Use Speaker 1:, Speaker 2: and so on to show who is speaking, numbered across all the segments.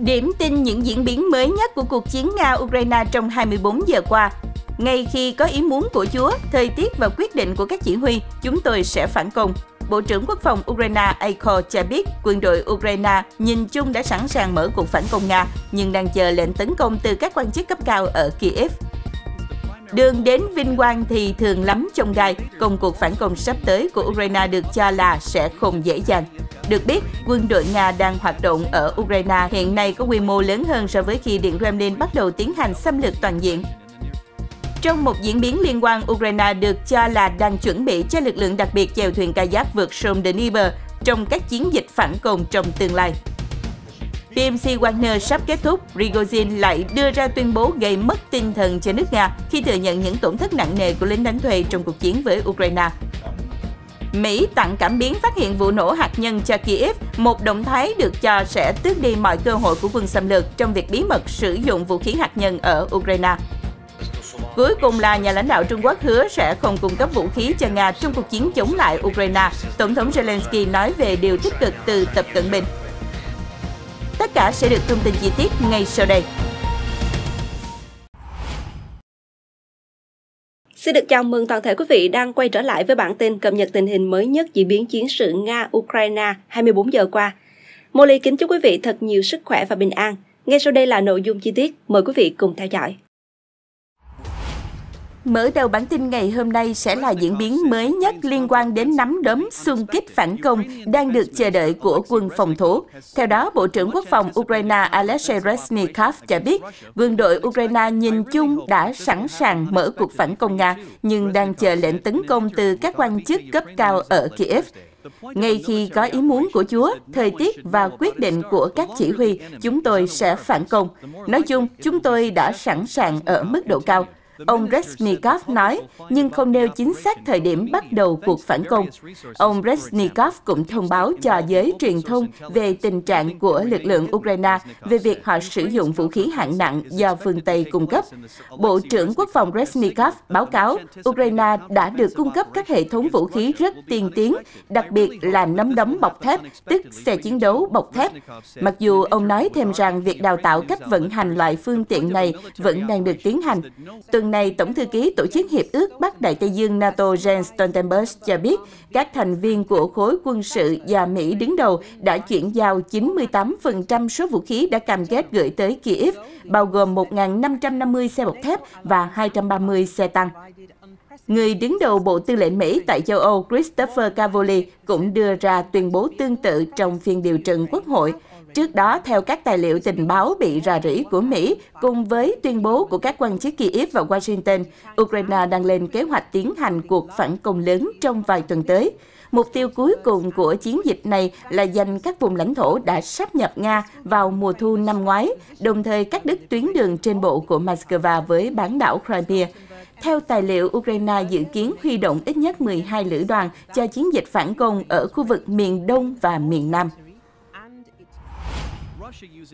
Speaker 1: Điểm tin những diễn biến mới nhất của cuộc chiến Nga-Ukraine trong 24 giờ qua. Ngay khi có ý muốn của Chúa, thời tiết và quyết định của các chỉ huy, chúng tôi sẽ phản công. Bộ trưởng Quốc phòng Ukraine Aiko cho biết quân đội Ukraine nhìn chung đã sẵn sàng mở cuộc phản công Nga, nhưng đang chờ lệnh tấn công từ các quan chức cấp cao ở Kiev. Đường đến vinh quang thì thường lắm trong gai, công cuộc phản công sắp tới của Ukraine được cho là sẽ không dễ dàng. Được biết, quân đội Nga đang hoạt động ở Ukraine hiện nay có quy mô lớn hơn so với khi Điện Kremlin bắt đầu tiến hành xâm lược toàn diện. Trong một diễn biến liên quan, Ukraine được cho là đang chuẩn bị cho lực lượng đặc biệt chèo thuyền kayak vượt sông Dnieper trong các chiến dịch phản công trong tương lai. DMC Wagner sắp kết thúc, Rigozin lại đưa ra tuyên bố gây mất tinh thần cho nước Nga khi thừa nhận những tổn thất nặng nề của lính đánh thuê trong cuộc chiến với Ukraine. Mỹ tặng cảm biến phát hiện vụ nổ hạt nhân cho Kiev, một động thái được cho sẽ tước đi mọi cơ hội của quân xâm lược trong việc bí mật sử dụng vũ khí hạt nhân ở Ukraine. Cuối cùng là nhà lãnh đạo Trung Quốc hứa sẽ không cung cấp vũ khí cho Nga trong cuộc chiến chống lại Ukraine. Tổng thống Zelensky nói về điều tích cực từ Tập Cận Bình. Tất cả sẽ được thông tin chi tiết ngay sau đây. Xin được chào mừng toàn thể quý vị đang quay trở lại với bản tin cập nhật tình hình mới nhất diễn biến chiến sự Nga-Ukraine 24 giờ qua. Molly kính chúc quý vị thật nhiều sức khỏe và bình an. Ngay sau đây là nội dung chi tiết, mời quý vị cùng theo dõi. Mở đầu bản tin ngày hôm nay sẽ là diễn biến mới nhất liên quan đến nắm đấm xung kích phản công đang được chờ đợi của quân phòng thủ. Theo đó, Bộ trưởng Quốc phòng Ukraine Alexei Reznikov cho biết, quân đội Ukraine nhìn chung đã sẵn sàng mở cuộc phản công Nga, nhưng đang chờ lệnh tấn công từ các quan chức cấp cao ở Kiev. Ngay khi có ý muốn của Chúa, thời tiết và quyết định của các chỉ huy, chúng tôi sẽ phản công. Nói chung, chúng tôi đã sẵn sàng ở mức độ cao. Ông Resnikov nói, nhưng không nêu chính xác thời điểm bắt đầu cuộc phản công. Ông Resnikov cũng thông báo cho giới truyền thông về tình trạng của lực lượng Ukraine về việc họ sử dụng vũ khí hạng nặng do phương Tây cung cấp. Bộ trưởng Quốc phòng Resnikov báo cáo Ukraine đã được cung cấp các hệ thống vũ khí rất tiên tiến, đặc biệt là nắm đấm bọc thép, tức xe chiến đấu bọc thép. Mặc dù ông nói thêm rằng việc đào tạo cách vận hành loại phương tiện này vẫn đang được tiến hành. Tuần Tuần này, Tổng thư ký Tổ chức Hiệp ước Bắc Đại Tây Dương NATO Jens Stoltenberg cho biết các thành viên của khối quân sự và Mỹ đứng đầu đã chuyển giao 98% số vũ khí đã cam kết gửi tới Kiev, bao gồm 1.550 xe bọc thép và 230 xe tăng. Người đứng đầu Bộ Tư lệnh Mỹ tại châu Âu Christopher Cavoli cũng đưa ra tuyên bố tương tự trong phiên điều trần quốc hội – Trước đó, theo các tài liệu tình báo bị rà rỉ của Mỹ, cùng với tuyên bố của các quan chức Kiev và Washington, Ukraine đang lên kế hoạch tiến hành cuộc phản công lớn trong vài tuần tới. Mục tiêu cuối cùng của chiến dịch này là giành các vùng lãnh thổ đã sắp nhập Nga vào mùa thu năm ngoái, đồng thời cắt đứt tuyến đường trên bộ của Moscow với bán đảo Crimea. Theo tài liệu, Ukraine dự kiến huy động ít nhất 12 lữ đoàn cho chiến dịch phản công ở khu vực miền Đông và miền Nam.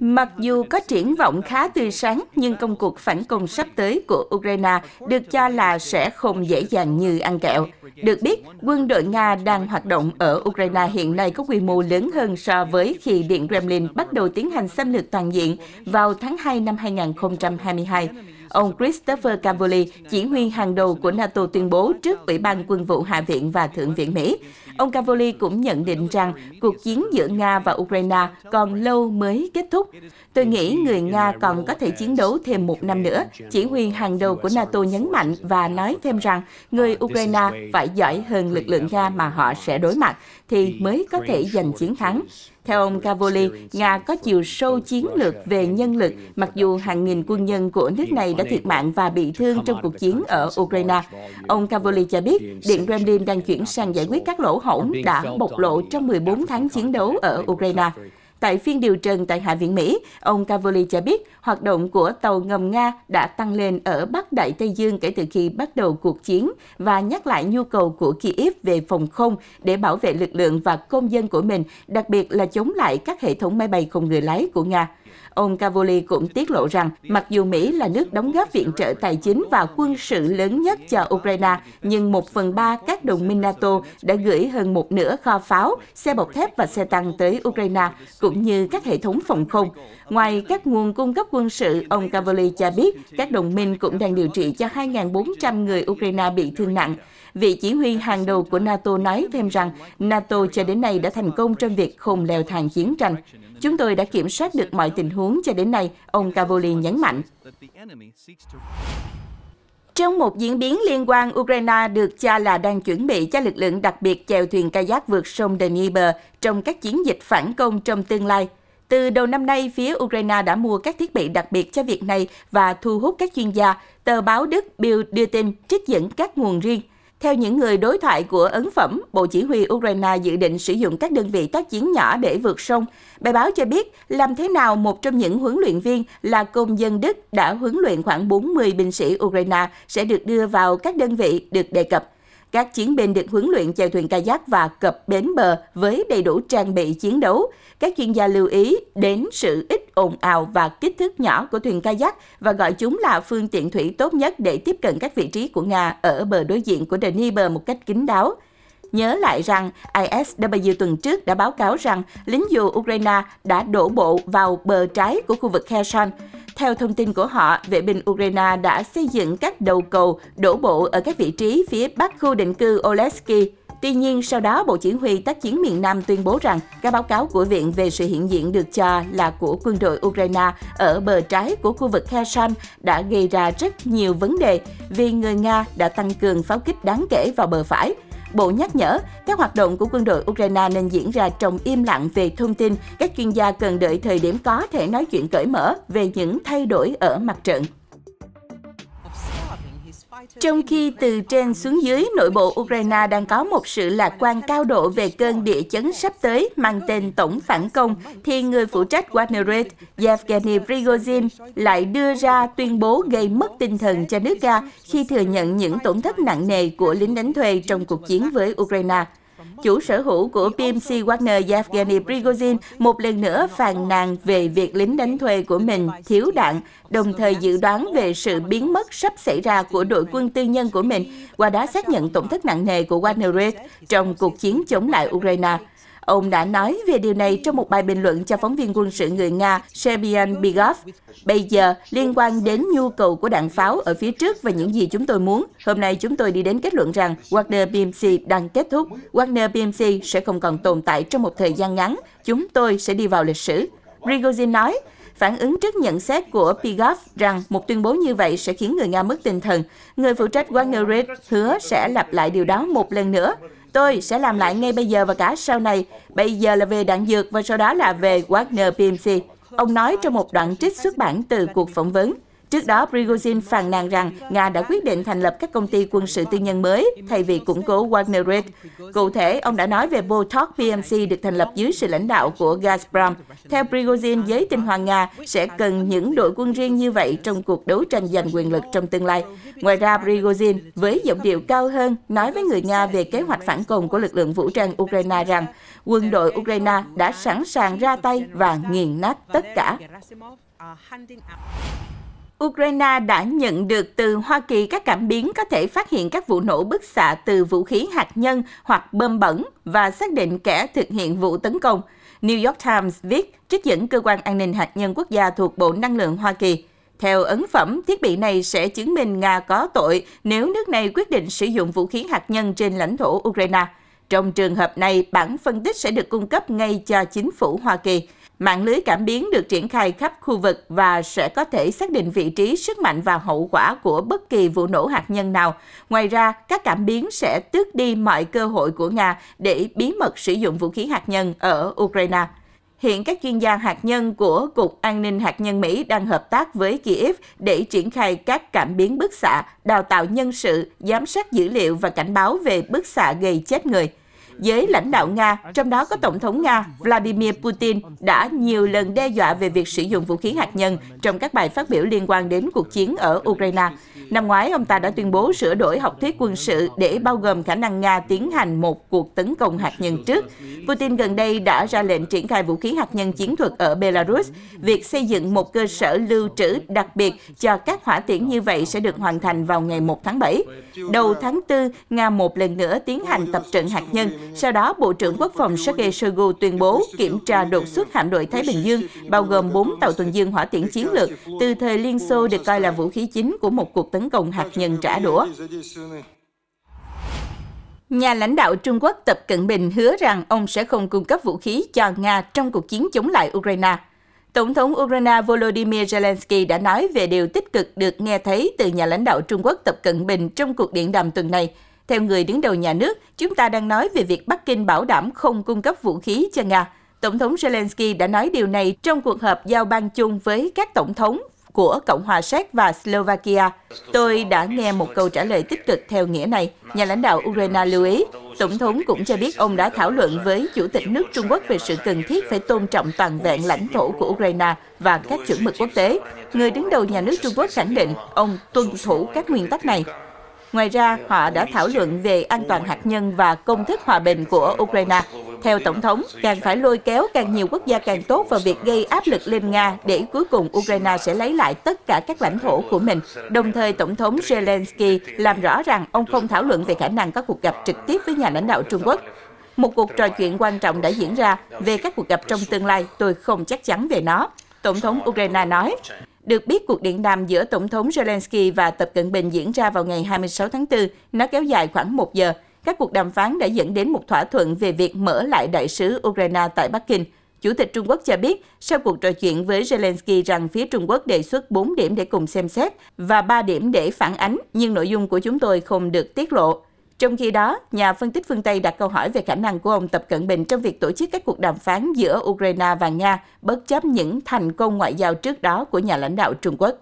Speaker 1: Mặc dù có triển vọng khá tươi sáng, nhưng công cuộc phản công sắp tới của Ukraine được cho là sẽ không dễ dàng như ăn kẹo. Được biết, quân đội Nga đang hoạt động ở Ukraine hiện nay có quy mô lớn hơn so với khi Điện Kremlin bắt đầu tiến hành xâm lược toàn diện vào tháng 2 năm 2022. Ông Christopher Cavoli, chỉ huy hàng đầu của NATO tuyên bố trước Ủy ban Quân vụ Hạ viện và Thượng viện Mỹ. Ông Cavoli cũng nhận định rằng cuộc chiến giữa Nga và Ukraine còn lâu mới kết thúc. Tôi nghĩ người Nga còn có thể chiến đấu thêm một năm nữa. Chỉ huy hàng đầu của NATO nhấn mạnh và nói thêm rằng người Ukraine phải giỏi hơn lực lượng Nga mà họ sẽ đối mặt thì mới có thể giành chiến thắng. Theo ông Cavoli, Nga có chiều sâu chiến lược về nhân lực, mặc dù hàng nghìn quân nhân của nước này đã thiệt mạng và bị thương trong cuộc chiến ở Ukraine. Ông Cavoli cho biết, Điện Kremlin đang chuyển sang giải quyết các lỗ hổng đã bộc lộ trong 14 tháng chiến đấu ở Ukraine. Tại phiên điều trần tại Hạ viện Mỹ, ông Cavoli cho biết hoạt động của tàu ngầm Nga đã tăng lên ở Bắc Đại Tây Dương kể từ khi bắt đầu cuộc chiến và nhắc lại nhu cầu của Kyiv về phòng không để bảo vệ lực lượng và công dân của mình, đặc biệt là chống lại các hệ thống máy bay không người lái của Nga. Ông Cavoli cũng tiết lộ rằng, mặc dù Mỹ là nước đóng góp viện trợ tài chính và quân sự lớn nhất cho Ukraine, nhưng một phần ba các đồng minh NATO đã gửi hơn một nửa kho pháo, xe bọc thép và xe tăng tới Ukraine, cũng như các hệ thống phòng không. Ngoài các nguồn cung cấp quân sự, ông Cavoli cho biết các đồng minh cũng đang điều trị cho 2.400 người Ukraine bị thương nặng. Vị chỉ huy hàng đầu của NATO nói thêm rằng NATO cho đến nay đã thành công trong việc không leo thang chiến tranh. Chúng tôi đã kiểm soát được mọi tình huống cho đến nay, ông Cavoli nhấn mạnh. Trong một diễn biến liên quan, Ukraine được cho là đang chuẩn bị cho lực lượng đặc biệt chèo thuyền kayak vượt sông Dnieper trong các chiến dịch phản công trong tương lai. Từ đầu năm nay, phía Ukraine đã mua các thiết bị đặc biệt cho việc này và thu hút các chuyên gia. Tờ báo Đức Bild đưa tin trích dẫn các nguồn riêng – theo những người đối thoại của ấn phẩm, Bộ Chỉ huy Ukraine dự định sử dụng các đơn vị tác chiến nhỏ để vượt sông. Bài báo cho biết làm thế nào một trong những huấn luyện viên là công dân Đức đã huấn luyện khoảng 40 binh sĩ Ukraine sẽ được đưa vào các đơn vị được đề cập. Các chiến binh được huấn luyện chèo thuyền kayak và cập bến bờ với đầy đủ trang bị chiến đấu. Các chuyên gia lưu ý đến sự ít ồn ào và kích thước nhỏ của thuyền kayak và gọi chúng là phương tiện thủy tốt nhất để tiếp cận các vị trí của Nga ở bờ đối diện của Dnieper một cách kín đáo. Nhớ lại rằng ISW tuần trước đã báo cáo rằng lính dù Ukraine đã đổ bộ vào bờ trái của khu vực Kherson, theo thông tin của họ, vệ binh Ukraine đã xây dựng các đầu cầu đổ bộ ở các vị trí phía bắc khu định cư Oleski. Tuy nhiên, sau đó Bộ Chỉ huy tác chiến miền Nam tuyên bố rằng các báo cáo của viện về sự hiện diện được cho là của quân đội Ukraine ở bờ trái của khu vực Kherson đã gây ra rất nhiều vấn đề vì người Nga đã tăng cường pháo kích đáng kể vào bờ phải – Bộ nhắc nhở các hoạt động của quân đội Ukraine nên diễn ra trong im lặng về thông tin. Các chuyên gia cần đợi thời điểm có thể nói chuyện cởi mở về những thay đổi ở mặt trận. Trong khi từ trên xuống dưới, nội bộ Ukraine đang có một sự lạc quan cao độ về cơn địa chấn sắp tới mang tên tổng phản công, thì người phụ trách Wagner Yevgeny Prigozhin lại đưa ra tuyên bố gây mất tinh thần cho nước Nga khi thừa nhận những tổn thất nặng nề của lính đánh thuê trong cuộc chiến với Ukraine chủ sở hữu của PMC Wagner Yevgeny Prigozhin một lần nữa phàn nàn về việc lính đánh thuê của mình thiếu đạn, đồng thời dự đoán về sự biến mất sắp xảy ra của đội quân tư nhân của mình, qua đó xác nhận tổn thất nặng nề của Wagner trong cuộc chiến chống lại Ukraine. Ông đã nói về điều này trong một bài bình luận cho phóng viên quân sự người Nga Serbian Bigov. Bây giờ, liên quan đến nhu cầu của đạn pháo ở phía trước và những gì chúng tôi muốn, hôm nay chúng tôi đi đến kết luận rằng Wagner BMC đang kết thúc. Wagner BMC sẽ không còn tồn tại trong một thời gian ngắn. Chúng tôi sẽ đi vào lịch sử. Prigozhin nói, phản ứng trước nhận xét của Pigov rằng một tuyên bố như vậy sẽ khiến người Nga mất tinh thần. Người phụ trách Wagner Red hứa sẽ lặp lại điều đó một lần nữa. Tôi sẽ làm lại ngay bây giờ và cả sau này. Bây giờ là về đạn dược và sau đó là về Wagner PMC. Ông nói trong một đoạn trích xuất bản từ cuộc phỏng vấn. Trước đó, Prigozhin phàn nàn rằng Nga đã quyết định thành lập các công ty quân sự tư nhân mới thay vì củng cố Wagner. Cụ thể, ông đã nói về Botok PMC được thành lập dưới sự lãnh đạo của Gazprom. Theo Prigozhin, giới tinh hoa Nga sẽ cần những đội quân riêng như vậy trong cuộc đấu tranh giành quyền lực trong tương lai. Ngoài ra, Prigozhin với giọng điệu cao hơn nói với người Nga về kế hoạch phản công của lực lượng vũ trang Ukraine rằng quân đội Ukraine đã sẵn sàng ra tay và nghiền nát tất cả. Ukraine đã nhận được từ Hoa Kỳ các cảm biến có thể phát hiện các vụ nổ bức xạ từ vũ khí hạt nhân hoặc bơm bẩn và xác định kẻ thực hiện vụ tấn công. New York Times viết trích dẫn cơ quan an ninh hạt nhân quốc gia thuộc Bộ Năng lượng Hoa Kỳ. Theo ấn phẩm, thiết bị này sẽ chứng minh Nga có tội nếu nước này quyết định sử dụng vũ khí hạt nhân trên lãnh thổ Ukraine. Trong trường hợp này, bản phân tích sẽ được cung cấp ngay cho chính phủ Hoa Kỳ. Mạng lưới cảm biến được triển khai khắp khu vực và sẽ có thể xác định vị trí, sức mạnh và hậu quả của bất kỳ vụ nổ hạt nhân nào. Ngoài ra, các cảm biến sẽ tước đi mọi cơ hội của Nga để bí mật sử dụng vũ khí hạt nhân ở Ukraine. Hiện các chuyên gia hạt nhân của Cục An ninh Hạt nhân Mỹ đang hợp tác với Kiev để triển khai các cảm biến bức xạ, đào tạo nhân sự, giám sát dữ liệu và cảnh báo về bức xạ gây chết người với lãnh đạo Nga, trong đó có Tổng thống Nga Vladimir Putin đã nhiều lần đe dọa về việc sử dụng vũ khí hạt nhân trong các bài phát biểu liên quan đến cuộc chiến ở Ukraine. Năm ngoái, ông ta đã tuyên bố sửa đổi học thuyết quân sự để bao gồm khả năng Nga tiến hành một cuộc tấn công hạt nhân trước. Putin gần đây đã ra lệnh triển khai vũ khí hạt nhân chiến thuật ở Belarus. Việc xây dựng một cơ sở lưu trữ đặc biệt cho các hỏa tiễn như vậy sẽ được hoàn thành vào ngày 1 tháng 7. Đầu tháng 4, Nga một lần nữa tiến hành tập trận hạt nhân sau đó, Bộ trưởng Quốc phòng Sergei Shoigu tuyên bố kiểm tra đột xuất hạm đội Thái Bình Dương, bao gồm 4 tàu tuần dương hỏa tiễn chiến lược từ thời Liên Xô được coi là vũ khí chính của một cuộc tấn công hạt nhân trả đũa. Nhà lãnh đạo Trung Quốc Tập Cận Bình hứa rằng ông sẽ không cung cấp vũ khí cho Nga trong cuộc chiến chống lại Ukraine. Tổng thống Ukraine Volodymyr Zelensky đã nói về điều tích cực được nghe thấy từ nhà lãnh đạo Trung Quốc Tập Cận Bình trong cuộc điện đàm tuần này – theo người đứng đầu nhà nước, chúng ta đang nói về việc Bắc Kinh bảo đảm không cung cấp vũ khí cho Nga. Tổng thống Zelensky đã nói điều này trong cuộc họp giao ban chung với các tổng thống của Cộng hòa Séc và Slovakia. Tôi đã nghe một câu trả lời tích cực theo nghĩa này. Nhà lãnh đạo Ukraine lưu ý, Tổng thống cũng cho biết ông đã thảo luận với Chủ tịch nước Trung Quốc về sự cần thiết phải tôn trọng toàn vẹn lãnh thổ của Ukraine và các chuẩn mực quốc tế. Người đứng đầu nhà nước Trung Quốc khẳng định ông tuân thủ các nguyên tắc này. Ngoài ra, họ đã thảo luận về an toàn hạt nhân và công thức hòa bình của Ukraine. Theo Tổng thống, càng phải lôi kéo càng nhiều quốc gia càng tốt vào việc gây áp lực lên Nga để cuối cùng Ukraine sẽ lấy lại tất cả các lãnh thổ của mình. Đồng thời, Tổng thống Zelensky làm rõ rằng ông không thảo luận về khả năng có cuộc gặp trực tiếp với nhà lãnh đạo Trung Quốc. Một cuộc trò chuyện quan trọng đã diễn ra về các cuộc gặp trong tương lai, tôi không chắc chắn về nó. Tổng thống Ukraine nói, được biết, cuộc điện đàm giữa Tổng thống Zelensky và Tập Cận Bình diễn ra vào ngày 26 tháng 4, nó kéo dài khoảng 1 giờ. Các cuộc đàm phán đã dẫn đến một thỏa thuận về việc mở lại đại sứ Ukraine tại Bắc Kinh. Chủ tịch Trung Quốc cho biết sau cuộc trò chuyện với Zelensky rằng phía Trung Quốc đề xuất 4 điểm để cùng xem xét và 3 điểm để phản ánh, nhưng nội dung của chúng tôi không được tiết lộ. Trong khi đó, nhà phân tích phương Tây đặt câu hỏi về khả năng của ông Tập Cận Bình trong việc tổ chức các cuộc đàm phán giữa Ukraine và Nga, bất chấp những thành công ngoại giao trước đó của nhà lãnh đạo Trung Quốc.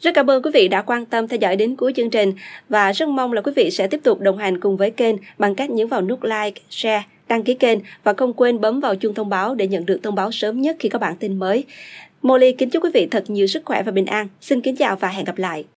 Speaker 1: Rất cảm ơn quý vị đã quan tâm theo dõi đến cuối chương trình và rất mong là quý vị sẽ tiếp tục đồng hành cùng với kênh bằng cách nhấn vào nút like, share, đăng ký kênh và không quên bấm vào chuông thông báo để nhận được thông báo sớm nhất khi có bản tin mới. Molly kính chúc quý vị thật nhiều sức khỏe và bình an. Xin kính chào và hẹn gặp lại.